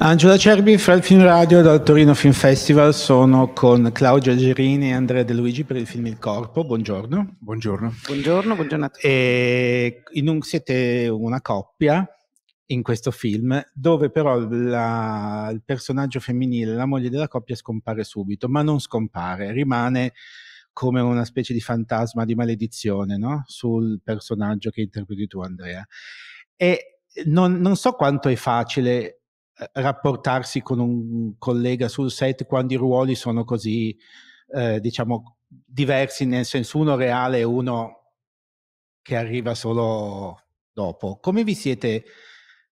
Angela Cerbi, Fred Film Radio dal Torino Film Festival, sono con Claudia Gerini e Andrea De Luigi per il film Il Corpo, buongiorno. Buongiorno. Buongiorno, buongiorno a tutti. un, siete una coppia in questo film dove però la, il personaggio femminile, la moglie della coppia scompare subito, ma non scompare, rimane come una specie di fantasma di maledizione no? sul personaggio che interpreti tu Andrea. E non, non so quanto è facile eh, rapportarsi con un collega sul set quando i ruoli sono così, eh, diciamo, diversi, nel senso uno reale e uno che arriva solo dopo. Come vi siete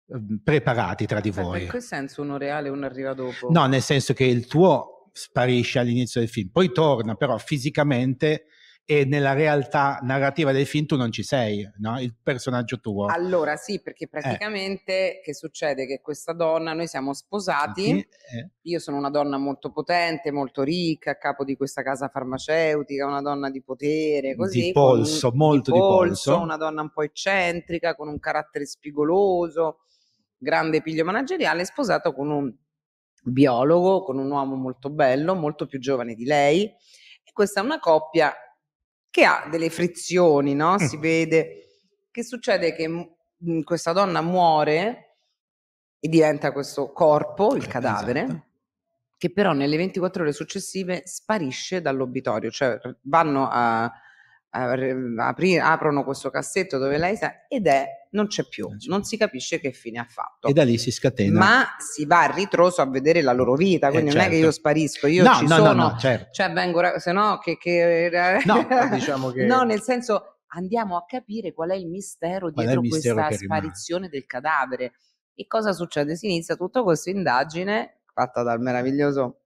ehm, preparati tra di eh, voi? In che senso uno reale e uno arriva dopo? No, nel senso che il tuo sparisce all'inizio del film, poi torna, però fisicamente e nella realtà narrativa del film tu non ci sei, no? il personaggio tuo. Allora sì, perché eh. praticamente eh. che succede che questa donna, noi siamo sposati, eh. io sono una donna molto potente, molto ricca, a capo di questa casa farmaceutica, una donna di potere, così. Di polso, un, molto di polso, di polso. Una donna un po' eccentrica, con un carattere spigoloso, grande piglio manageriale, sposato con un biologo, con un uomo molto bello, molto più giovane di lei. questa è una coppia che ha delle frizioni, no? Mm. Si mm. vede. Che succede che mh, mm, mm, questa donna muore e diventa questo corpo, il eh, cadavere, esatto. che però nelle 24 ore successive sparisce dall'obitorio, cioè vanno a apri, aprono questo cassetto dove lei sta ed è non c'è più, non si capisce che fine ha fatto. E da lì si scatena. Ma si va a ritroso a vedere la loro vita, eh, quindi eh, certo. non è che certo. io sparisco, io no, ci no, sono, no, no, certo. cioè vengo, se no che, che... No, diciamo che... no, nel senso andiamo a capire qual è il mistero qual dietro il mistero questa sparizione del cadavere. E cosa succede? Si inizia tutta questa indagine fatta dal meraviglioso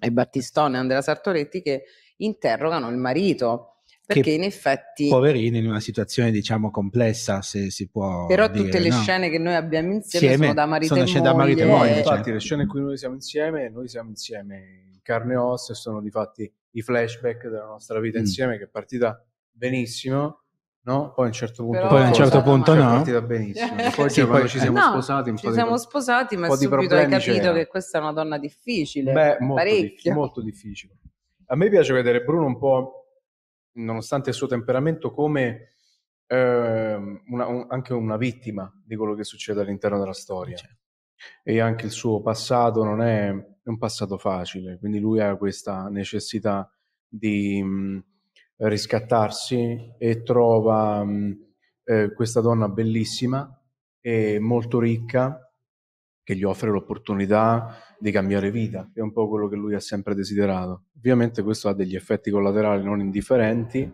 e Battistone Andrea Sartoretti che interrogano il marito perché in effetti poverini in una situazione diciamo complessa se si può però dire, tutte le no? scene che noi abbiamo insieme, insieme sono da marito sono e moglie, da marito e moglie eh, cioè. infatti le scene in cui noi siamo insieme noi siamo insieme in carne e ossa sono di fatti i flashback della nostra vita mm. insieme che è partita benissimo No? Poi a un certo punto, poi a un certo punto cioè, no. È partita benissimo. Poi, sì, cioè, poi ci siamo no, sposati. ci siamo di, sposati, ma subito hai capito che questa è una donna difficile. Beh, molto, di, molto difficile. A me piace vedere Bruno un po' nonostante il suo temperamento, come eh, una, un, anche una vittima di quello che succede all'interno della storia. Certo. E anche il suo passato non è un passato facile, quindi lui ha questa necessità di mh, mm, riscattarsi e trova mh, mm, eh, questa donna bellissima e molto ricca che gli offre l'opportunità di cambiare vita, è un po' quello che lui ha sempre desiderato. Ovviamente questo ha degli effetti collaterali non indifferenti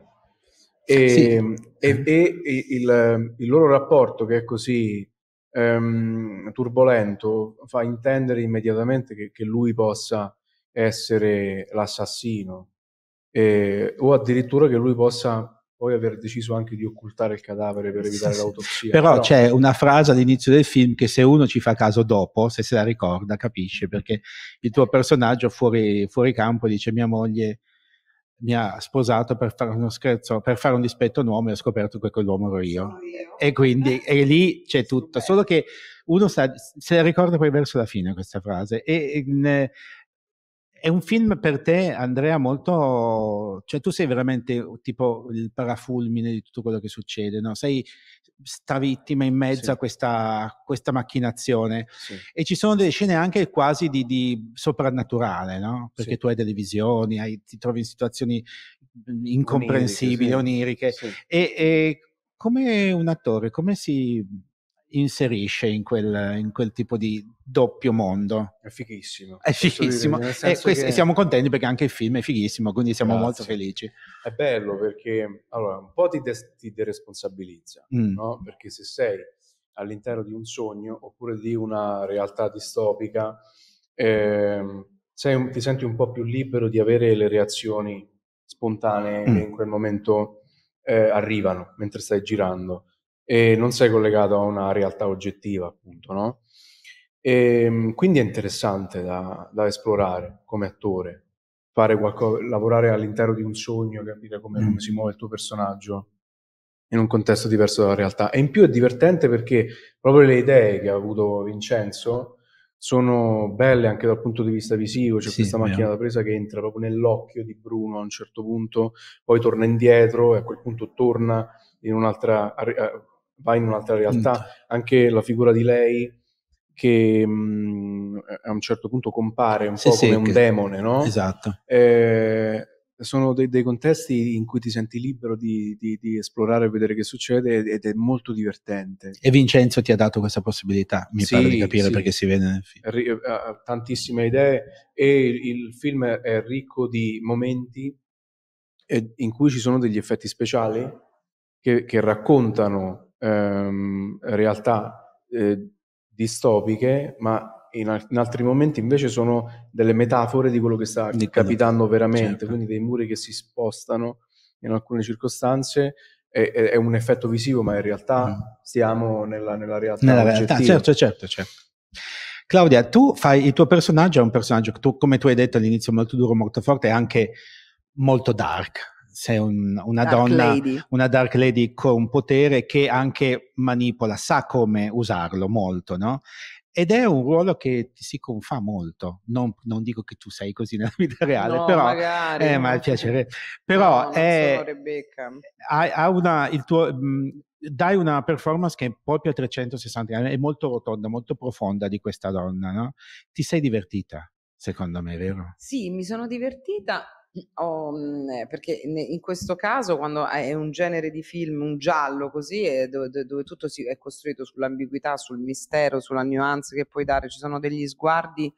e, sì. e, e il, il, loro rapporto che è così um, turbolento fa intendere immediatamente che, che lui possa essere l'assassino eh, o addirittura che lui possa poi aver deciso anche di occultare il cadavere per evitare sì, l'autopsia. Però, però, c'è una frase all'inizio del film che se uno ci fa caso dopo, se se la ricorda, capisce, perché il tuo personaggio fuori, fuori campo dice mia moglie mi ha sposato per fare uno scherzo, per fare un dispetto a un uomo e ho scoperto che quell'uomo ero io. io. E quindi eh. e lì c'è tutto, solo che uno sa, se la ricorda poi verso la fine questa frase e, e è un film per te, Andrea, molto... cioè tu sei veramente tipo il parafulmine di tutto quello che succede, no? Sei stravittime in mezzo sì. a questa, questa macchinazione sì. e ci sono delle scene anche quasi di, di soprannaturale, no? Perché sì. tu hai delle visioni, hai, ti trovi in situazioni incomprensibili, oniriche. oniriche. E, e come un attore, come si inserisce in quel, in quel, tipo di doppio mondo. È fighissimo. È fighissimo. Dire, e eh, questo, che... siamo contenti perché anche il film è fighissimo, quindi siamo Grazie. molto felici. È bello perché allora, un po' ti, de- ti deresponsabilizza, mm. no? perché se sei all'interno di un sogno oppure di una realtà distopica, eh, un, ti senti un po' più libero di avere le reazioni spontanee mm. che in quel momento eh, arrivano mentre stai girando e non sei collegato a una realtà oggettiva, appunto, no? E, ehm, quindi è interessante da, da esplorare come attore, qualcosa, lavorare all'interno di un sogno, capire come, mm. come si muove il tuo personaggio in un contesto diverso dalla realtà. E in più è divertente perché proprio le idee che ha avuto Vincenzo sono belle anche dal punto di vista visivo, c'è sì, questa macchina da presa che entra proprio nell'occhio di Bruno a un certo punto, poi torna indietro e a quel punto torna in un'altra, va in un'altra realtà. Mm. Anche la figura di lei che mh, a un certo punto compare un sì, po' sì, come un demone, no? Esatto. Eh, sono dei, dei, contesti in cui ti senti libero di, di, di esplorare e vedere che succede ed è molto divertente. E Vincenzo ti ha dato questa possibilità, mi sì, pare di capire sì. perché si vede nel film. Eh, tantissime idee e il, film è ricco di momenti in cui ci sono degli effetti speciali che, che raccontano ehm, realtà eh, distopiche, ma in, in, altri momenti invece sono delle metafore di quello che sta di capitando quello. veramente, certo. quindi dei muri che si spostano in alcune circostanze. È, è, è un effetto visivo, ma in realtà mm. siamo nella, nella realtà. Nella realtà, certo, certo, certo. Claudia, tu fai il tuo personaggio, è un personaggio che tu, come tu hai detto all'inizio, molto duro, molto forte e anche molto dark, sei un, una dark donna, lady. una dark lady con potere che anche manipola, sa come usarlo molto, no? Ed è un ruolo che ti si confà molto. Non, non dico che tu sei così nella vita reale, no, però magari, eh, ma il piacere. Però no, è, so, ha, ha, una, il tuo, mh, dai una performance che è proprio a 360 anni, è molto rotonda, molto profonda di questa donna, no? Ti sei divertita, secondo me, vero? Sì, mi sono divertita ho, mhmm, eh, perché in questo caso quando è un genere di film, un giallo così, dove, dove, tutto si è costruito sull'ambiguità, sul mistero, sulla nuance che puoi dare, ci sono degli sguardi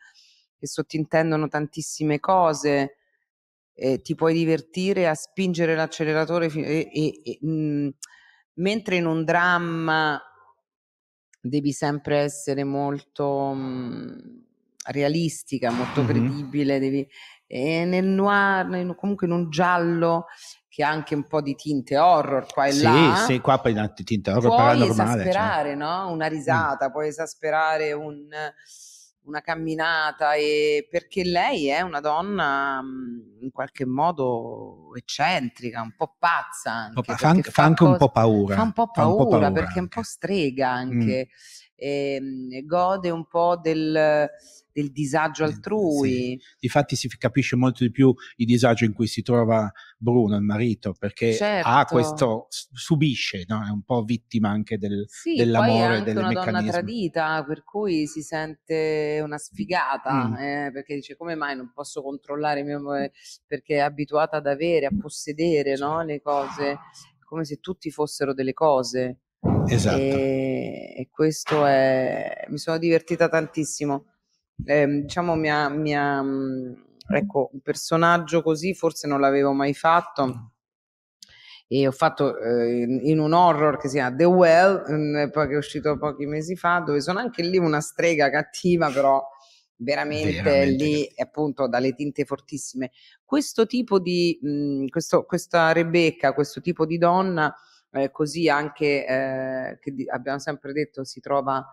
che sottintendono tantissime cose, e ti puoi divertire a spingere l'acceleratore e, e, e, mh, mhmm, mentre in un dramma devi sempre essere molto... Mh, mhmm, realistica, molto mm-hmm. credibile, devi, e eh, nel noir, nel, comunque in un giallo che ha anche un po' di tinte horror qua e sì, là. Sì, qua poi in tinte horror puoi cioè. esasperare, male, cioè. no? Una risata, mm. puoi esasperare un, una camminata e, perché lei è una donna mhmm, in qualche modo eccentrica, un po' pazza anche, fa, anche, fa, anche un po' paura. Fa un po' paura, un po paura perché è un po' strega anche. Mm ehm, gode un po' del, del disagio altrui. Sì. Difatti si capisce molto di più il disagio in cui si trova Bruno, il marito, perché certo. ha questo, subisce, no? è un po' vittima anche del, sì, dell'amore, Sì, è una meccanismi. donna tradita, per cui si sente una sfigata, mm. eh, perché dice come mai non posso controllare mio perché è abituata ad avere, a possedere no? Certo. le cose, come se tutti fossero delle cose. Esatto. E, e questo è... mi sono divertita tantissimo. Eh, diciamo, mia, mia, mm, ecco, un personaggio così forse non l'avevo mai fatto. E ho fatto eh, in un horror che si chiama The Well, mm, poi che è uscito pochi mesi fa, dove sono anche lì una strega cattiva, però veramente, veramente lì cattiva. appunto dalle tinte fortissime. Questo tipo di, mh, mm, questo, questa Rebecca, questo tipo di donna eh, così anche, eh, che abbiamo sempre detto, si trova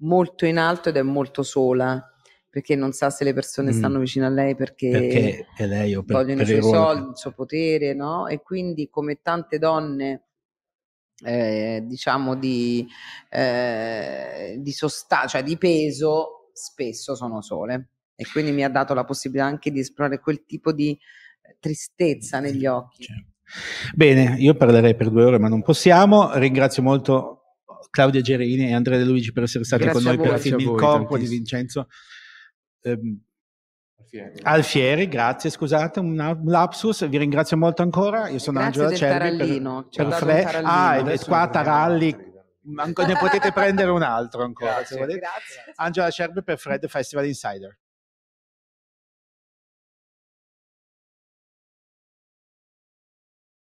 molto in alto ed è molto sola perché non sa se le persone mm. stanno vicino a lei perché, perché è lei o per, vogliono per i suoi soldi, il suo potere, no? E quindi come tante donne eh, diciamo di, eh, di sostanza, cioè di peso, spesso sono sole. E quindi mi ha dato la possibilità anche di esplorare quel tipo di eh, tristezza negli occhi. Certo. Bene, io parlerei per due ore, ma non possiamo. Ringrazio molto Claudia Gerini e Andrea De Luigi per essere stati grazie con noi voi, per il film Il corpo di Vincenzo. Ehm, Alfieri. Alfieri, grazie, scusate, un lapsus, vi ringrazio molto ancora. Io sono grazie Angela Cervi per, Ci per Fre- Ah, e qua Taralli ne potete prendere un altro ancora. Grazie, Angela Cerbi per Fred Festival Insider.